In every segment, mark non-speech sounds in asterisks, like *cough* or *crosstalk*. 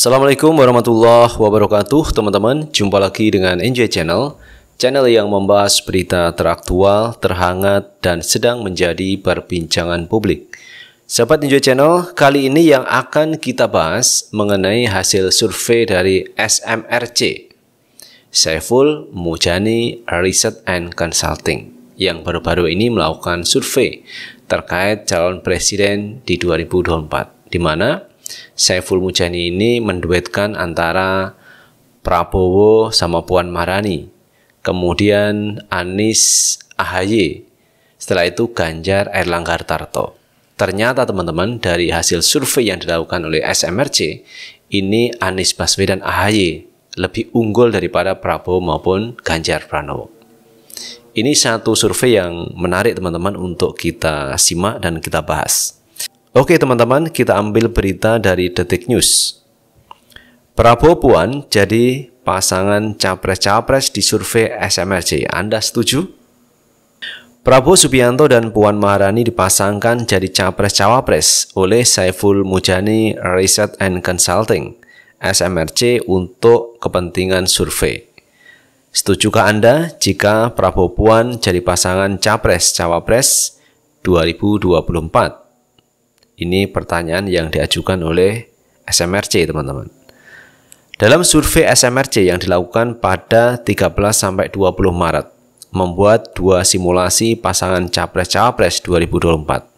Assalamualaikum warahmatullahi wabarakatuh teman-teman Jumpa lagi dengan NJ Channel Channel yang membahas berita teraktual, terhangat, dan sedang menjadi perbincangan publik Sahabat NJ Channel, kali ini yang akan kita bahas mengenai hasil survei dari SMRC Saiful Mujani Research and Consulting yang baru-baru ini melakukan survei terkait calon presiden di 2024 di mana Saiful Mujani ini menduetkan antara Prabowo sama Puan Marani, kemudian Anies AHY, setelah itu Ganjar Erlangga Hartarto. Ternyata teman-teman dari hasil survei yang dilakukan oleh SMRC, ini Anies Baswedan AHY lebih unggul daripada Prabowo maupun Ganjar Pranowo. Ini satu survei yang menarik teman-teman untuk kita simak dan kita bahas. Oke teman-teman, kita ambil berita dari Detik News. Prabowo Puan jadi pasangan capres-capres di survei SMRC. Anda setuju? Prabowo Subianto dan Puan Maharani dipasangkan jadi capres-cawapres oleh Saiful Mujani Research and Consulting SMRC untuk kepentingan survei. Setujukah Anda jika Prabowo Puan jadi pasangan capres-cawapres 2024? Ini pertanyaan yang diajukan oleh SMRC, teman-teman. Dalam survei SMRC yang dilakukan pada 13 sampai 20 Maret, membuat dua simulasi pasangan capres-cawapres 2024.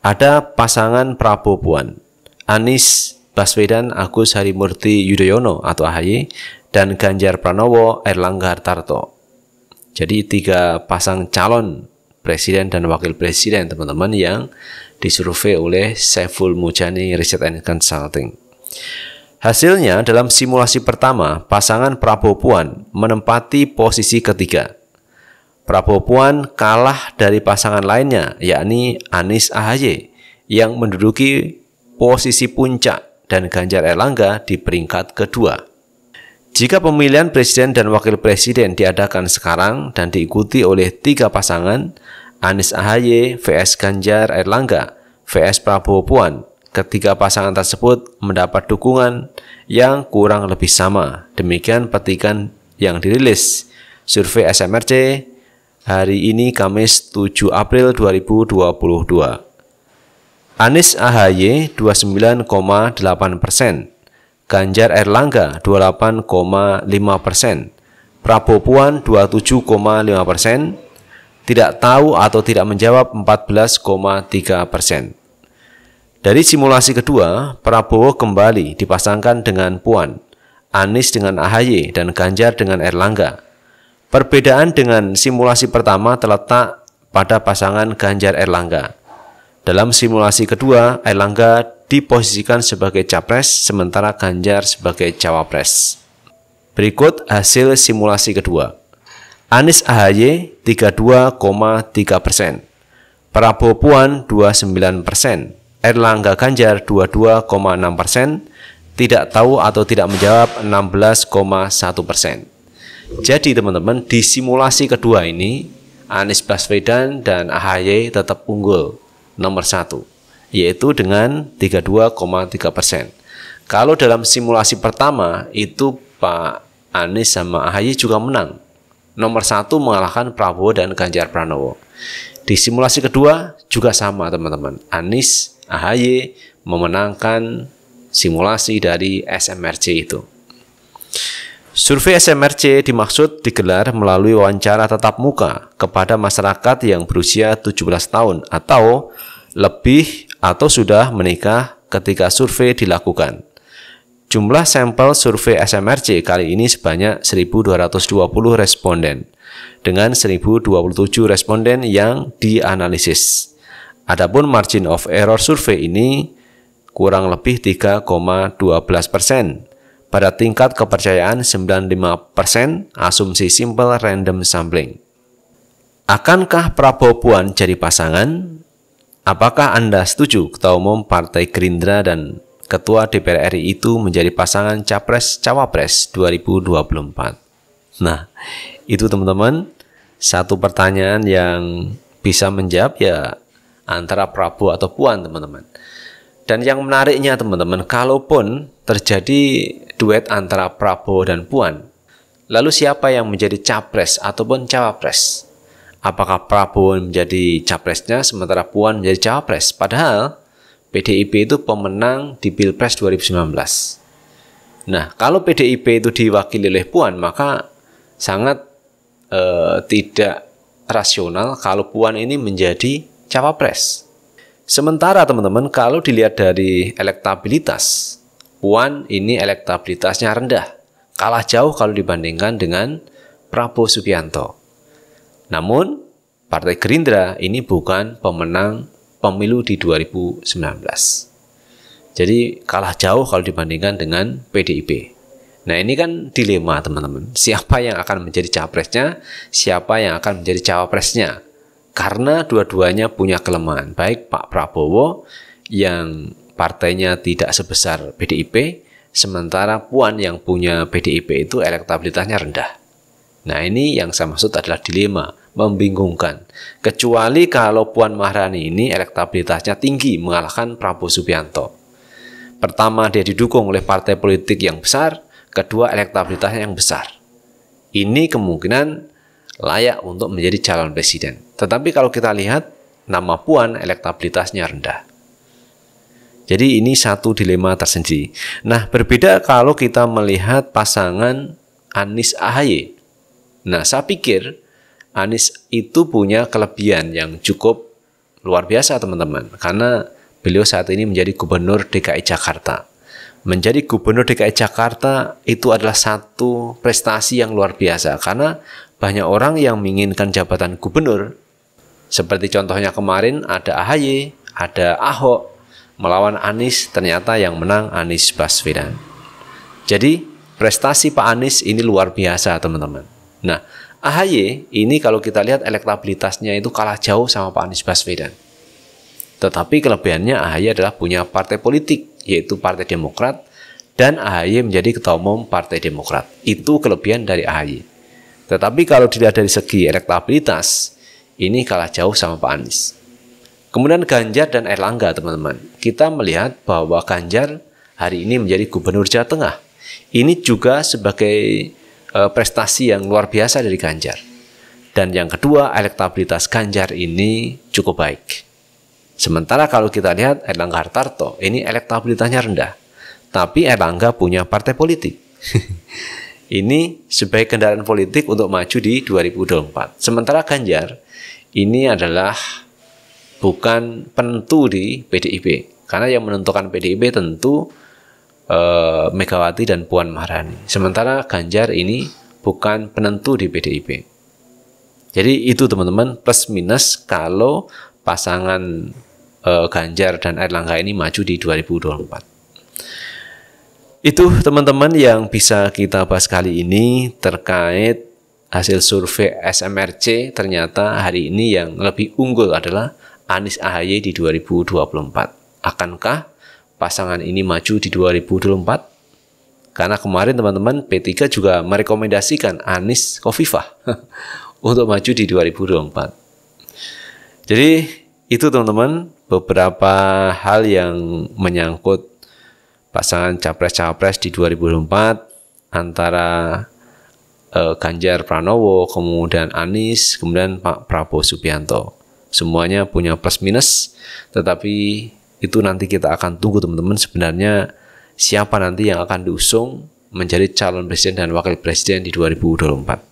Ada pasangan Prabowo Puan, Anies Baswedan Agus Harimurti Yudhoyono atau AHY dan Ganjar Pranowo Erlangga Hartarto. Jadi tiga pasang calon presiden dan wakil presiden teman-teman yang disurvei oleh Saiful Mujani Research and Consulting. Hasilnya dalam simulasi pertama, pasangan Prabowo Puan menempati posisi ketiga. Prabowo Puan kalah dari pasangan lainnya, yakni Anies Ahaye yang menduduki posisi puncak dan Ganjar Erlangga di peringkat kedua. Jika pemilihan presiden dan wakil presiden diadakan sekarang dan diikuti oleh tiga pasangan, Anies Ahy VS Ganjar Erlangga, VS Prabowo Puan. Ketiga pasangan tersebut mendapat dukungan yang kurang lebih sama. Demikian petikan yang dirilis survei SMRC hari ini Kamis 7 April 2022. Anies Ahy 29,8 persen, Ganjar Erlangga 28,5 persen, Prabowo Puan 27,5 persen, tidak tahu atau tidak menjawab 14,3 persen. Dari simulasi kedua, Prabowo kembali dipasangkan dengan Puan, Anies dengan AHY, dan Ganjar dengan Erlangga. Perbedaan dengan simulasi pertama terletak pada pasangan Ganjar Erlangga. Dalam simulasi kedua, Erlangga diposisikan sebagai capres sementara Ganjar sebagai cawapres. Berikut hasil simulasi kedua. Anies AHY 32,3 persen, Prabowo Puan 29 persen, Erlangga Ganjar 22,6 persen, tidak tahu atau tidak menjawab 16,1 persen. Jadi teman-teman di simulasi kedua ini Anies Baswedan dan AHY tetap unggul nomor satu yaitu dengan 32,3 persen. Kalau dalam simulasi pertama itu Pak Anies sama AHY juga menang nomor satu mengalahkan Prabowo dan Ganjar Pranowo. Di simulasi kedua juga sama teman-teman. Anies Ahy memenangkan simulasi dari SMRC itu. Survei SMRC dimaksud digelar melalui wawancara tatap muka kepada masyarakat yang berusia 17 tahun atau lebih atau sudah menikah ketika survei dilakukan. Jumlah sampel survei SMRC kali ini sebanyak 1.220 responden, dengan 1.027 responden yang dianalisis. Adapun margin of error survei ini kurang lebih 3,12 persen. Pada tingkat kepercayaan 95 persen, asumsi simple random sampling. Akankah Prabowo Puan jadi pasangan? Apakah Anda setuju Ketua Umum Partai Gerindra dan Ketua DPR RI itu menjadi pasangan Capres-Cawapres 2024. Nah, itu teman-teman satu pertanyaan yang bisa menjawab ya antara Prabowo atau Puan teman-teman. Dan yang menariknya teman-teman, kalaupun terjadi duet antara Prabowo dan Puan, lalu siapa yang menjadi capres ataupun cawapres? Apakah Prabowo menjadi capresnya sementara Puan menjadi cawapres? Padahal PDIP itu pemenang di Pilpres 2019. Nah, kalau PDIP itu diwakili oleh Puan, maka sangat eh, tidak rasional kalau Puan ini menjadi cawapres. Sementara teman-teman, kalau dilihat dari elektabilitas, Puan ini elektabilitasnya rendah, kalah jauh kalau dibandingkan dengan Prabowo Subianto. Namun, Partai Gerindra ini bukan pemenang pemilu di 2019. Jadi kalah jauh kalau dibandingkan dengan PDIP. Nah ini kan dilema teman-teman. Siapa yang akan menjadi capresnya, siapa yang akan menjadi cawapresnya. Karena dua-duanya punya kelemahan. Baik Pak Prabowo yang partainya tidak sebesar PDIP, sementara Puan yang punya PDIP itu elektabilitasnya rendah. Nah ini yang saya maksud adalah dilema membingungkan. Kecuali kalau Puan Maharani ini elektabilitasnya tinggi mengalahkan Prabowo Subianto. Pertama, dia didukung oleh partai politik yang besar. Kedua, elektabilitasnya yang besar. Ini kemungkinan layak untuk menjadi calon presiden. Tetapi kalau kita lihat, nama Puan elektabilitasnya rendah. Jadi ini satu dilema tersendiri. Nah, berbeda kalau kita melihat pasangan Anies Ahaye. Nah, saya pikir Anies itu punya kelebihan yang cukup luar biasa teman-teman karena beliau saat ini menjadi gubernur DKI Jakarta. Menjadi gubernur DKI Jakarta itu adalah satu prestasi yang luar biasa karena banyak orang yang menginginkan jabatan gubernur. Seperti contohnya kemarin ada AHY, ada Ahok melawan Anies, ternyata yang menang Anies Baswedan. Jadi prestasi Pak Anies ini luar biasa teman-teman. Nah, AHY ini kalau kita lihat elektabilitasnya itu kalah jauh sama Pak Anies Baswedan. Tetapi kelebihannya AHY adalah punya partai politik, yaitu Partai Demokrat, dan AHY menjadi ketua umum Partai Demokrat. Itu kelebihan dari AHY. Tetapi kalau dilihat dari segi elektabilitas, ini kalah jauh sama Pak Anies. Kemudian Ganjar dan Erlangga, teman-teman. Kita melihat bahwa Ganjar hari ini menjadi gubernur Jawa Tengah. Ini juga sebagai uh, prestasi yang luar biasa dari Ganjar. Dan yang kedua, elektabilitas Ganjar ini cukup baik. Sementara kalau kita lihat Erlangga Hartarto, ini elektabilitasnya rendah. Tapi Erlangga punya partai politik. *laughs* ini sebagai kendaraan politik untuk maju di 2024. Sementara Ganjar ini adalah bukan penentu di PDIP. Karena yang menentukan PDIP tentu Eh, Megawati dan Puan Maharani. Sementara Ganjar ini bukan penentu di PDIP. Jadi itu teman-teman plus minus kalau pasangan eh, Ganjar dan Erlangga ini maju di 2024. Itu teman-teman yang bisa kita bahas kali ini terkait hasil survei SMRC ternyata hari ini yang lebih unggul adalah Anies ahaye di 2024. Akankah pasangan ini maju di 2024? Karena kemarin teman-teman P3 juga merekomendasikan Anis Kofifah *laughs* untuk maju di 2024. Jadi itu teman-teman beberapa hal yang menyangkut pasangan capres-capres di 2024 antara eh, Ganjar Pranowo, kemudian Anis kemudian Pak Prabowo Subianto. Semuanya punya plus minus, tetapi itu nanti kita akan tunggu teman-teman sebenarnya siapa nanti yang akan diusung menjadi calon presiden dan wakil presiden di 2024.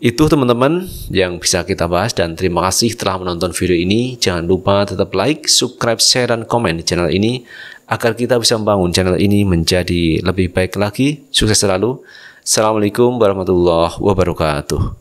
Itu teman-teman yang bisa kita bahas dan terima kasih telah menonton video ini. Jangan lupa tetap like, subscribe, share, dan komen di channel ini agar kita bisa membangun channel ini menjadi lebih baik lagi. Sukses selalu. Assalamualaikum warahmatullahi wabarakatuh.